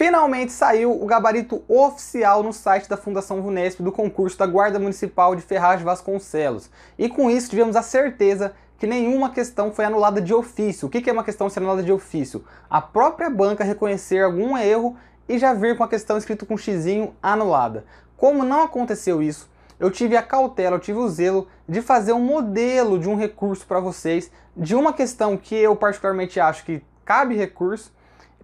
Finalmente saiu o gabarito oficial no site da Fundação Vunesp do concurso da Guarda Municipal de Ferraz Vasconcelos. E com isso tivemos a certeza que nenhuma questão foi anulada de ofício. O que é uma questão ser anulada de ofício? A própria banca reconhecer algum erro e já vir com a questão escrita com xizinho anulada. Como não aconteceu isso, eu tive a cautela, eu tive o zelo de fazer um modelo de um recurso para vocês, de uma questão que eu particularmente acho que cabe recurso,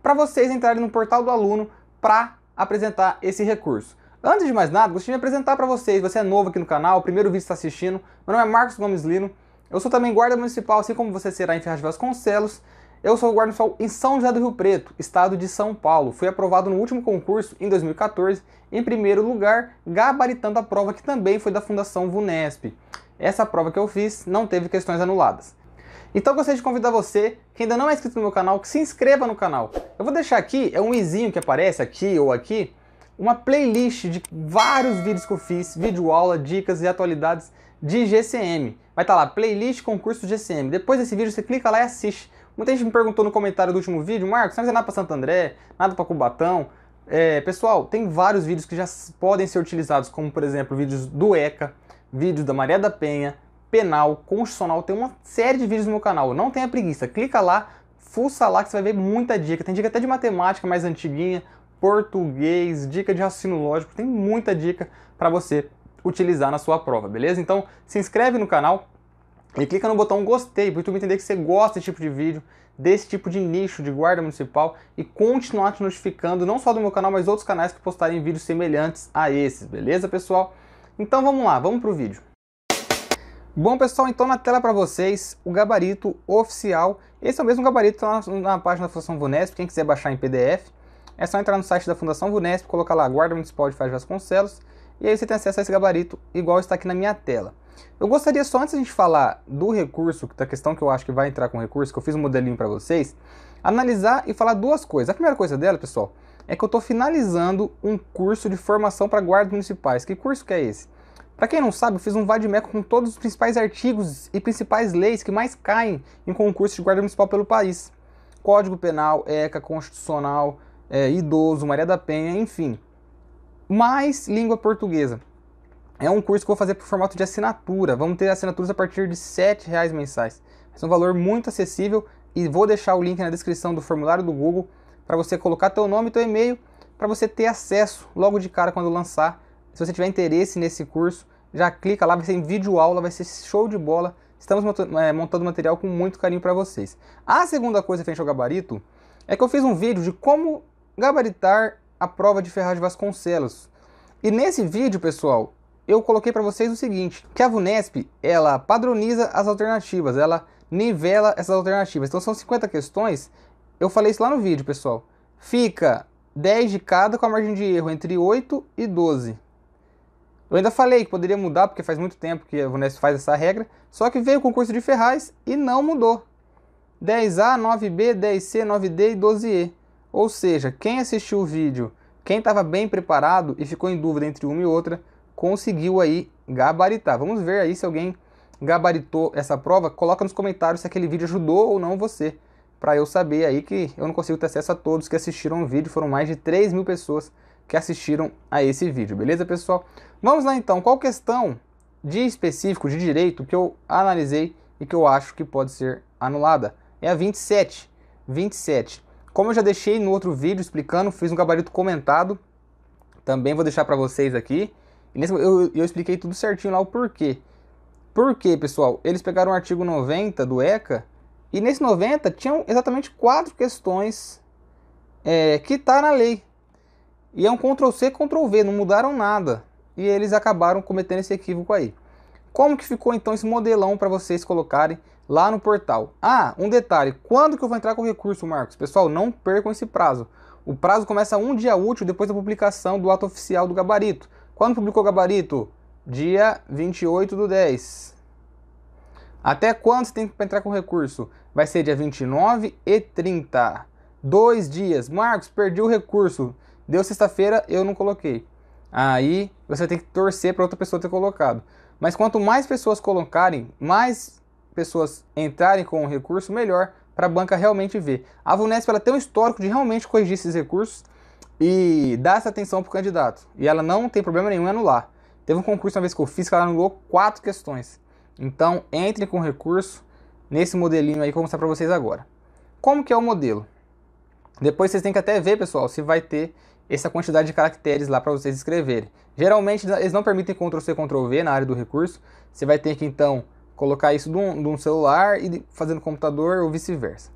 para vocês entrarem no portal do aluno para apresentar esse recurso. Antes de mais nada, gostaria de apresentar para vocês, você é novo aqui no canal, primeiro vídeo está assistindo, meu nome é Marcos Gomes Lino, eu sou também guarda municipal, assim como você será em Ferraz de Vasconcelos, eu sou guarda municipal em São José do Rio Preto, estado de São Paulo. Fui aprovado no último concurso, em 2014, em primeiro lugar, gabaritando a prova que também foi da Fundação VUNESP. Essa prova que eu fiz não teve questões anuladas. Então eu gostaria de convidar você, que ainda não é inscrito no meu canal, que se inscreva no canal. Eu vou deixar aqui, é um izinho que aparece aqui ou aqui, uma playlist de vários vídeos que eu fiz, vídeo aula, dicas e atualidades de GCM. Vai estar tá lá, playlist concurso GCM. Depois desse vídeo você clica lá e assiste. Muita gente me perguntou no comentário do último vídeo, Marcos, não fazer nada para Santo André, nada para Cubatão. É, pessoal, tem vários vídeos que já podem ser utilizados, como por exemplo, vídeos do ECA, vídeos da Maria da Penha, penal, constitucional, tem uma série de vídeos no meu canal. Não tenha preguiça, clica lá, fuça lá que você vai ver muita dica. Tem dica até de matemática mais antiguinha, português, dica de raciocínio lógico, tem muita dica para você utilizar na sua prova, beleza? Então se inscreve no canal e clica no botão gostei para o YouTube entender que você gosta desse tipo de vídeo, desse tipo de nicho de guarda municipal e continuar te notificando não só do meu canal, mas outros canais que postarem vídeos semelhantes a esses, beleza pessoal? Então vamos lá, vamos para o vídeo. Bom pessoal, então na tela para vocês o gabarito oficial. Esse é o mesmo gabarito tá na, na página da Fundação Vunesp, quem quiser baixar em PDF. É só entrar no site da Fundação Vunesp, colocar lá Guarda Municipal de Faz Vasconcelos, e aí você tem acesso a esse gabarito, igual está aqui na minha tela. Eu gostaria só, antes de a gente falar do recurso, da questão que eu acho que vai entrar com o recurso, que eu fiz um modelinho para vocês, analisar e falar duas coisas. A primeira coisa dela, pessoal, é que eu estou finalizando um curso de formação para guardas municipais. Que curso que é esse? Para quem não sabe, eu fiz um vade com todos os principais artigos e principais leis que mais caem em concurso de guarda municipal pelo país. Código Penal, ECA, Constitucional, é, Idoso, Maria da Penha, enfim. Mais língua portuguesa. É um curso que eu vou fazer por formato de assinatura. Vamos ter assinaturas a partir de R$ 7,00 mensais. é um valor muito acessível e vou deixar o link na descrição do formulário do Google para você colocar teu nome e teu e-mail para você ter acesso logo de cara quando lançar se você tiver interesse nesse curso, já clica lá, vai ser em vídeo aula, vai ser show de bola. Estamos é, montando material com muito carinho para vocês. A segunda coisa frente ao gabarito é que eu fiz um vídeo de como gabaritar a prova de Ferraz de Vasconcelos. E nesse vídeo, pessoal, eu coloquei para vocês o seguinte, que a VUNESP, ela padroniza as alternativas, ela nivela essas alternativas. Então são 50 questões, eu falei isso lá no vídeo, pessoal. Fica 10 de cada com a margem de erro entre 8 e 12. Eu ainda falei que poderia mudar, porque faz muito tempo que a Unesp faz essa regra, só que veio o concurso de Ferraz e não mudou. 10A, 9B, 10C, 9D e 12E. Ou seja, quem assistiu o vídeo, quem estava bem preparado e ficou em dúvida entre uma e outra, conseguiu aí gabaritar. Vamos ver aí se alguém gabaritou essa prova. Coloca nos comentários se aquele vídeo ajudou ou não você, para eu saber aí que eu não consigo ter acesso a todos que assistiram o vídeo, foram mais de 3 mil pessoas que assistiram a esse vídeo, beleza, pessoal? Vamos lá então, qual questão de específico de direito que eu analisei e que eu acho que pode ser anulada? É a 27. 27. Como eu já deixei no outro vídeo explicando, fiz um gabarito comentado, também vou deixar para vocês aqui. E nesse, eu, eu expliquei tudo certinho lá o porquê. Porque, pessoal, eles pegaram o artigo 90 do ECA e nesse 90 tinham exatamente quatro questões é, que tá na lei, e é um Ctrl+C, Ctrl+V, não mudaram nada. E eles acabaram cometendo esse equívoco aí. Como que ficou então esse modelão para vocês colocarem lá no portal? Ah, um detalhe, quando que eu vou entrar com o recurso, Marcos? Pessoal, não percam esse prazo. O prazo começa um dia útil depois da publicação do ato oficial do gabarito. Quando publicou o gabarito? Dia 28 do 10. Até quando você tem para entrar com o recurso? Vai ser dia 29 e 30. Dois dias. Marcos, perdi o recurso. Deu sexta-feira, eu não coloquei. Aí você tem que torcer para outra pessoa ter colocado. Mas quanto mais pessoas colocarem, mais pessoas entrarem com o recurso, melhor para a banca realmente ver. A Vunesp ela tem um histórico de realmente corrigir esses recursos e dar essa atenção para o candidato. E ela não tem problema nenhum em anular. Teve um concurso uma vez que eu fiz que ela anulou quatro questões. Então entre com o recurso nesse modelinho aí que eu vou mostrar para vocês agora. Como que é o modelo? Depois vocês têm que até ver, pessoal, se vai ter essa quantidade de caracteres lá para vocês escreverem. Geralmente eles não permitem Ctrl+C, Ctrl+V na área do recurso. Você vai ter que então colocar isso de um, de um celular e fazer no computador ou vice-versa.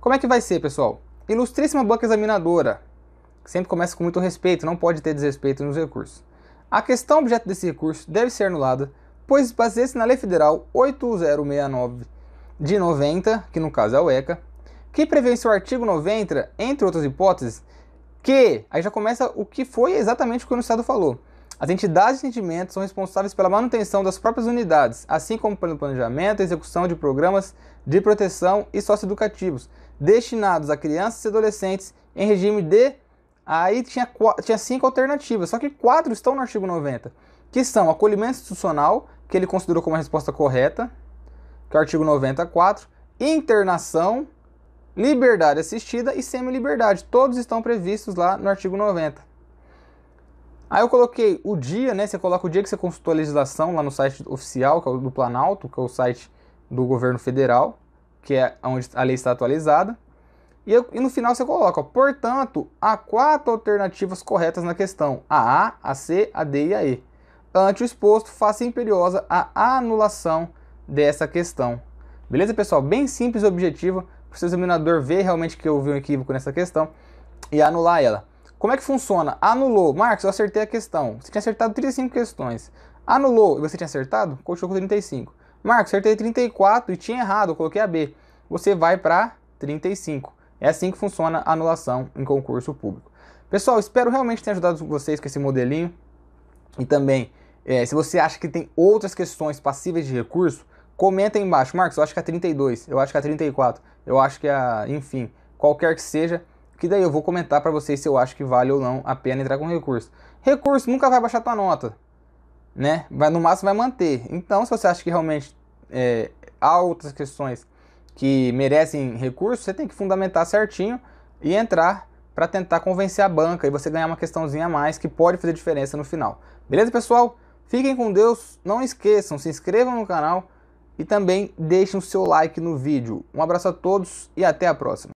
Como é que vai ser, pessoal? Ilustríssima banca examinadora. Sempre começa com muito respeito, não pode ter desrespeito nos recursos. A questão objeto desse recurso deve ser anulada, pois baseia-se na Lei Federal 8069 de 90, que no caso é o ECA, que prevê em seu artigo 90, entre outras hipóteses, que, aí já começa o que foi exatamente o que o Estado falou. As entidades de atendimento são responsáveis pela manutenção das próprias unidades, assim como pelo planejamento e execução de programas de proteção e socioeducativos destinados a crianças e adolescentes em regime de. Aí tinha, tinha cinco alternativas, só que quatro estão no artigo 90, que são acolhimento institucional, que ele considerou como a resposta correta, que é o artigo 94, internação, liberdade assistida e semi-liberdade. Todos estão previstos lá no artigo 90. Aí eu coloquei o dia, né? Você coloca o dia que você consultou a legislação lá no site oficial, que é o do Planalto, que é o site do governo federal, que é onde a lei está atualizada. E, eu, e no final você coloca, ó, portanto, há quatro alternativas corretas na questão: a A, a C, a D e a E. Ante o exposto, faça imperiosa a anulação dessa questão. Beleza, pessoal? Bem simples e objetiva para o seu examinador ver realmente que houve um equívoco nessa questão e anular ela. Como é que funciona? Anulou. Marcos, eu acertei a questão. Você tinha acertado 35 questões. Anulou e você tinha acertado? Continuou com 35. Marcos, acertei 34 e tinha errado, eu coloquei a B. Você vai para 35. É assim que funciona a anulação em concurso público. Pessoal, espero realmente ter ajudado vocês com esse modelinho. E também, é, se você acha que tem outras questões passíveis de recurso, Comenta aí embaixo, Marcos, eu acho que é 32, eu acho que é 34, eu acho que é, enfim, qualquer que seja, que daí eu vou comentar para vocês se eu acho que vale ou não a pena entrar com recurso. Recurso nunca vai baixar tua nota, né? Vai, no máximo vai manter. Então, se você acha que realmente é, há outras questões que merecem recurso, você tem que fundamentar certinho e entrar para tentar convencer a banca e você ganhar uma questãozinha a mais que pode fazer diferença no final. Beleza, pessoal? Fiquem com Deus, não esqueçam, se inscrevam no canal e também deixem o seu like no vídeo. Um abraço a todos e até a próxima.